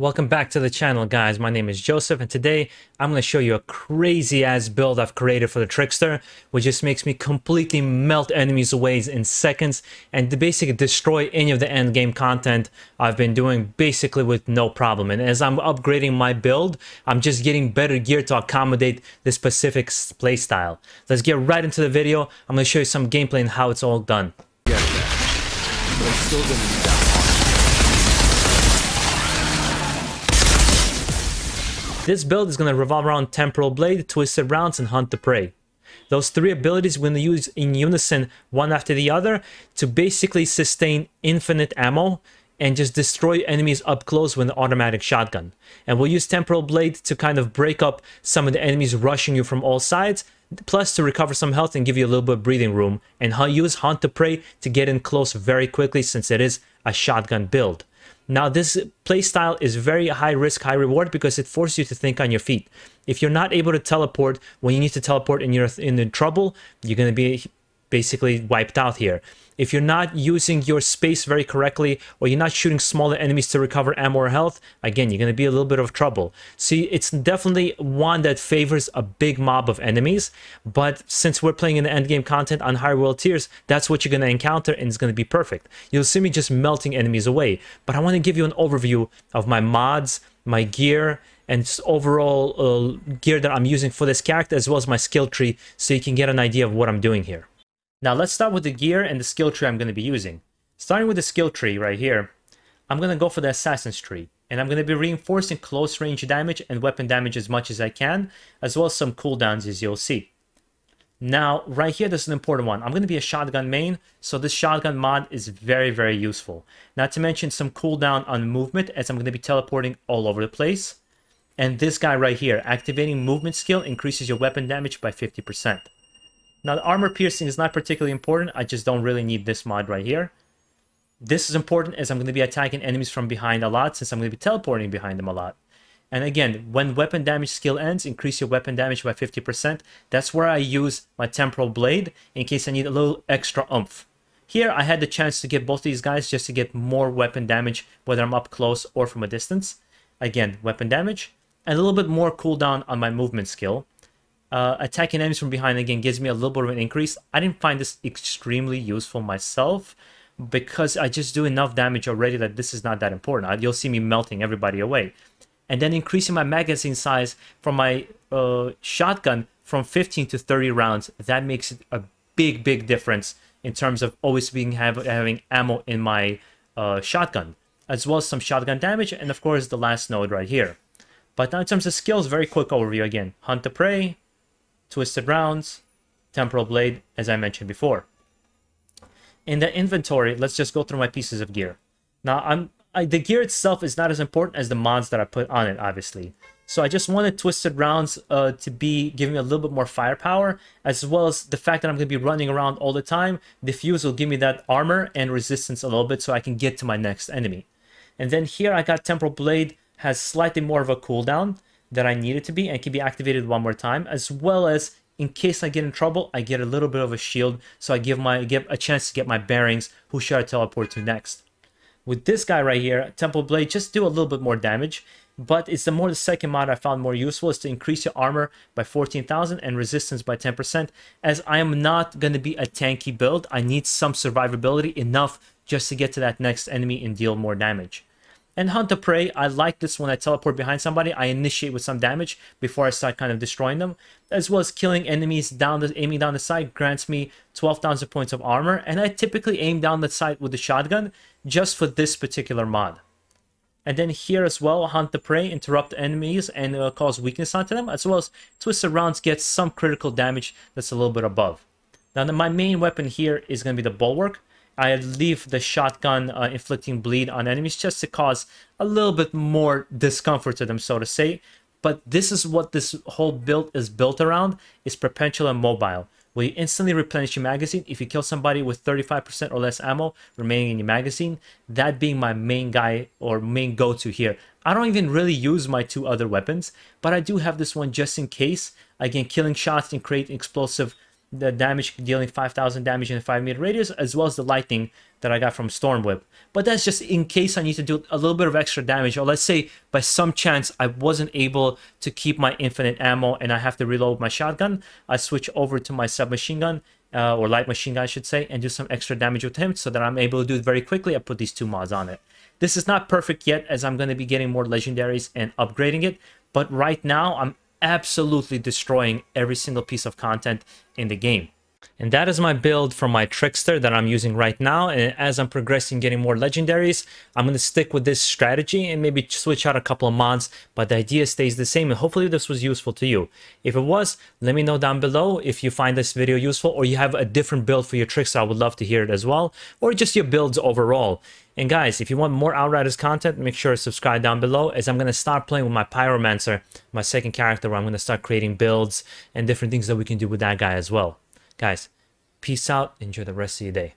Welcome back to the channel guys, my name is Joseph and today I'm going to show you a crazy ass build I've created for the Trickster which just makes me completely melt enemies away in seconds and basically destroy any of the endgame content I've been doing basically with no problem and as I'm upgrading my build I'm just getting better gear to accommodate this specific playstyle. Let's get right into the video, I'm going to show you some gameplay and how it's all done. This build is going to revolve around Temporal Blade, Twisted Rounds, and Hunt the Prey. Those three abilities we're going to use in unison, one after the other, to basically sustain infinite ammo and just destroy enemies up close with an automatic shotgun. And we'll use Temporal Blade to kind of break up some of the enemies rushing you from all sides, plus to recover some health and give you a little bit of breathing room, and use Hunt the Prey to get in close very quickly since it is a shotgun build. Now, this playstyle is very high risk, high reward because it forces you to think on your feet. If you're not able to teleport when you need to teleport and you're in trouble, you're going to be basically wiped out here. If you're not using your space very correctly, or you're not shooting smaller enemies to recover ammo or health, again, you're going to be a little bit of trouble. See, it's definitely one that favors a big mob of enemies, but since we're playing in the endgame content on higher world tiers, that's what you're going to encounter, and it's going to be perfect. You'll see me just melting enemies away, but I want to give you an overview of my mods, my gear, and overall uh, gear that I'm using for this character, as well as my skill tree, so you can get an idea of what I'm doing here. Now let's start with the gear and the skill tree I'm going to be using. Starting with the skill tree right here, I'm going to go for the assassin's tree. And I'm going to be reinforcing close range damage and weapon damage as much as I can, as well as some cooldowns as you'll see. Now, right here, this is an important one. I'm going to be a shotgun main, so this shotgun mod is very, very useful. Not to mention some cooldown on movement, as I'm going to be teleporting all over the place. And this guy right here, activating movement skill increases your weapon damage by 50%. Now, the armor piercing is not particularly important. I just don't really need this mod right here. This is important as I'm going to be attacking enemies from behind a lot since I'm going to be teleporting behind them a lot. And again, when weapon damage skill ends, increase your weapon damage by 50%. That's where I use my temporal blade in case I need a little extra oomph. Here, I had the chance to get both these guys just to get more weapon damage, whether I'm up close or from a distance. Again, weapon damage. And a little bit more cooldown on my movement skill. Uh, attacking enemies from behind again gives me a little bit of an increase. I didn't find this extremely useful myself because I just do enough damage already that this is not that important. Uh, you'll see me melting everybody away. And then increasing my magazine size from my uh, shotgun from 15 to 30 rounds, that makes it a big, big difference in terms of always being have, having ammo in my uh, shotgun, as well as some shotgun damage, and of course the last node right here. But now in terms of skills, very quick overview again. Hunt the prey, Twisted Rounds, Temporal Blade, as I mentioned before. In the inventory, let's just go through my pieces of gear. Now, I'm I, the gear itself is not as important as the mods that I put on it, obviously. So I just wanted Twisted Rounds uh, to be giving me a little bit more firepower, as well as the fact that I'm going to be running around all the time. Diffuse will give me that armor and resistance a little bit so I can get to my next enemy. And then here I got Temporal Blade has slightly more of a cooldown that I need it to be and it can be activated one more time as well as in case I get in trouble, I get a little bit of a shield, so I give my give a chance to get my bearings. Who should I teleport to next? With this guy right here, Temple Blade, just do a little bit more damage, but it's the more the second mod I found more useful is to increase your armor by 14,000 and resistance by 10%. As I am not going to be a tanky build, I need some survivability enough just to get to that next enemy and deal more damage. And Hunt the Prey, I like this when I teleport behind somebody, I initiate with some damage before I start kind of destroying them. As well as killing enemies down the aiming down the side grants me 12,000 points of armor, and I typically aim down the side with the shotgun just for this particular mod. And then here as well, Hunt the Prey, interrupt enemies and uh, cause weakness onto them, as well as Twisted Rounds gets some critical damage that's a little bit above. Now my main weapon here is going to be the Bulwark, I leave the shotgun uh, inflicting bleed on enemies just to cause a little bit more discomfort to them, so to say. But this is what this whole build is built around, is perpetual and mobile. Will you instantly replenish your magazine if you kill somebody with 35% or less ammo remaining in your magazine? That being my main guy or main go-to here. I don't even really use my two other weapons, but I do have this one just in case. Again, killing shots and create explosive the damage, dealing 5,000 damage in a 5 meter radius, as well as the lightning that I got from Storm Whip. But that's just in case I need to do a little bit of extra damage, or let's say by some chance I wasn't able to keep my infinite ammo and I have to reload my shotgun, I switch over to my submachine gun, uh, or light machine gun I should say, and do some extra damage with him so that I'm able to do it very quickly. I put these two mods on it. This is not perfect yet as I'm going to be getting more legendaries and upgrading it, but right now I'm absolutely destroying every single piece of content in the game. And that is my build for my Trickster that I'm using right now. And as I'm progressing, getting more legendaries, I'm going to stick with this strategy and maybe switch out a couple of mods. But the idea stays the same. And hopefully this was useful to you. If it was, let me know down below if you find this video useful or you have a different build for your Trickster. I would love to hear it as well. Or just your builds overall. And guys, if you want more Outriders content, make sure to subscribe down below as I'm going to start playing with my Pyromancer, my second character, where I'm going to start creating builds and different things that we can do with that guy as well. Guys, peace out. Enjoy the rest of your day.